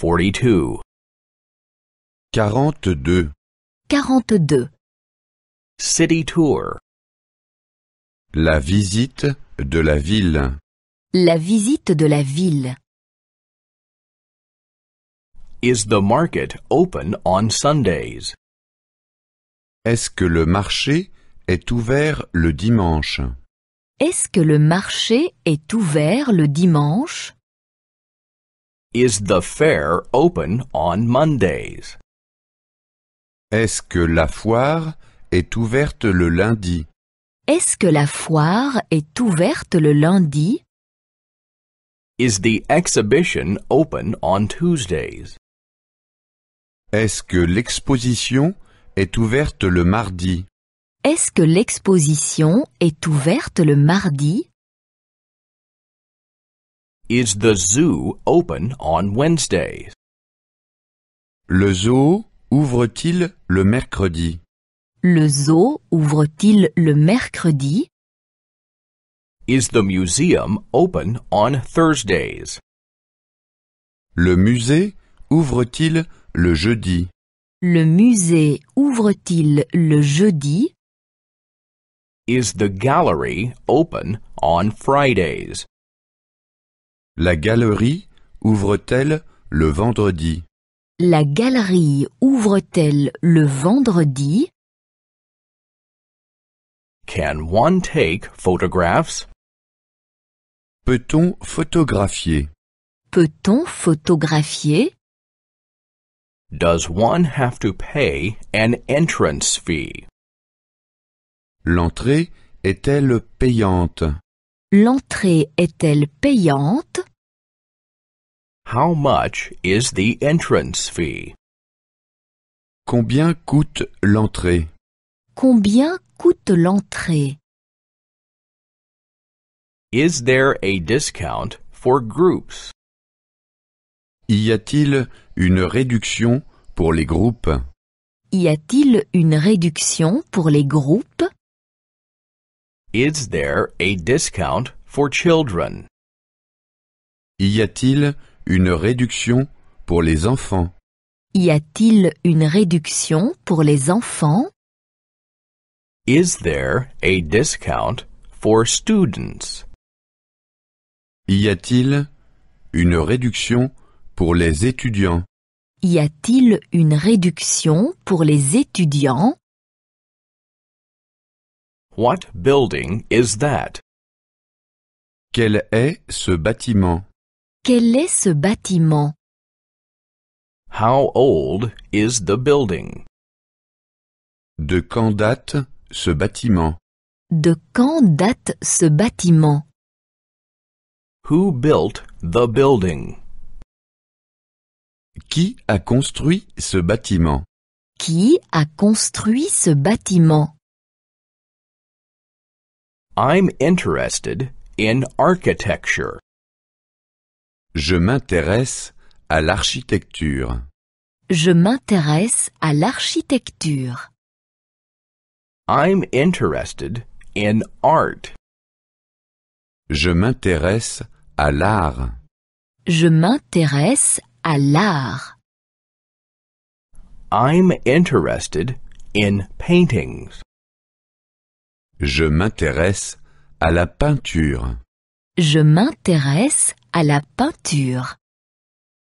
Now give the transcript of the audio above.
42. 42. City tour. La visite de la ville. La visite de la ville. Is the market open on Sundays? Est-ce que le marché est ouvert le dimanche? Est-ce que le marché est ouvert le dimanche? Is the fair open on Mondays? Est-ce que la foire est ouverte le lundi? Est-ce que la foire est ouverte le lundi? Is the exhibition open on Tuesdays? Est-ce que l'exposition est ouverte le mardi? Est-ce que l'exposition est ouverte le mardi? Is the zoo open on Wednesdays? Le zoo ouvre-t-il le mercredi? Le zoo ouvre-t-il le mercredi? Is the museum open on Thursdays? Le musée ouvre-t-il le jeudi? Le musée ouvre-t-il le jeudi? Is the gallery open on Fridays? La galerie ouvre-t-elle le vendredi La galerie ouvre-t-elle le vendredi Can one take photographs Peut-on photographier Peut-on photographier Does one have to pay an entrance fee L'entrée est-elle payante L'entrée est-elle payante How much is the entrance fee? Combien coûte l'entrée? Combien coûte l'entrée? Is there a discount for groups? Y a-t-il une réduction pour les groupes? Y a-t-il une réduction pour les groupes? Is there a discount for children? Y a-t-il une réduction pour les enfants Y a-t-il une réduction pour les enfants Is there a discount for students Y a-t-il une réduction pour les étudiants Y a-t-il une réduction pour les étudiants What building is that Quel est ce bâtiment quel est ce bâtiment? How old is the building? De quand date ce bâtiment? De quand date ce bâtiment? Who built the building? Qui a construit ce bâtiment? Qui a construit ce bâtiment? I'm interested in architecture. Je m'intéresse à l'architecture. Je m'intéresse à l'architecture. I'm interested in art. Je m'intéresse à l'art. Je m'intéresse à l'art. I'm interested in paintings. Je m'intéresse à la peinture. Je m'intéresse à la peinture.